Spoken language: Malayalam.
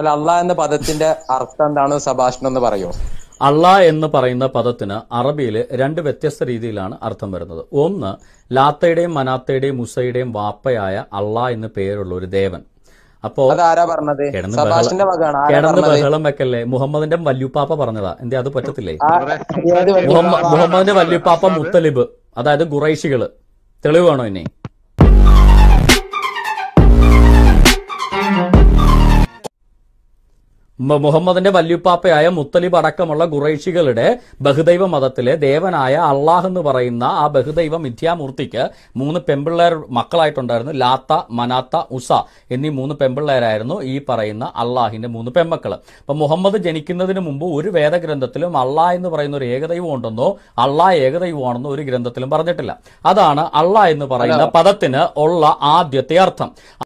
അല്ല അള്ളാഹ് എന്ന പദത്തിന്റെ അർത്ഥം എന്താണ് സഭാഷണം എന്ന് പറയോ അള്ളാഹ് എന്ന് പറയുന്ന പദത്തിന് അറബിയിൽ രണ്ട് വ്യത്യസ്ത രീതിയിലാണ് അർത്ഥം വരുന്നത് ഒന്ന് ലാത്തയുടെയും മനാത്തയുടെയും മുസയുടെയും വാപ്പയായ അള്ളാഹ് എന്ന് പേരുള്ള ഒരു ദേവൻ അപ്പോ കിടന്ന് ബഹളം വെക്കല്ലേ മുഹമ്മദിന്റെ വല്യുപ്പാപ്പ പറഞ്ഞതാ എന്തേ അത് പറ്റത്തില്ലേ മുഹമ്മദിന്റെ വല്യുപ്പാപ്പ മുത്തലിബ് അതായത് ഖുറൈശികള് തെളിവാണോ ഇനി മുഹമ്മദിന്റെ വല്യുപ്പാപ്പയായ മുത്തലിബ് അടക്കമുള്ള ഖുറൈഷികളുടെ ബഹുദൈവ മതത്തിലെ ദേവനായ അള്ളാഹ് എന്ന് പറയുന്ന ആ ബഹുദൈവ മിഥ്യാമൂർത്തിക്ക് മൂന്ന് പെമ്പിള്ളേർ മക്കളായിട്ടുണ്ടായിരുന്നു ലാത്ത മനാത്ത ഉസ എന്നീ മൂന്ന് പെമ്പിള്ളേരായിരുന്നു ഈ പറയുന്ന അള്ളാഹിന്റെ മൂന്ന് പെമ്മക്കൾ അപ്പൊ മുഹമ്മദ് ജനിക്കുന്നതിന് മുമ്പ് ഒരു വേദഗ്രന്ഥത്തിലും അള്ളാഹ് എന്ന് പറയുന്ന ഒരു ഏകദൈവം ഉണ്ടെന്നോ അള്ളാഹ് ഏകദൈവമാണെന്നോ ഒരു ഗ്രന്ഥത്തിലും പറഞ്ഞിട്ടില്ല അതാണ് അള്ളാഹ് എന്ന് പറയുന്ന പദത്തിന് ഉള്ള ആദ്യത്തെ അർത്ഥം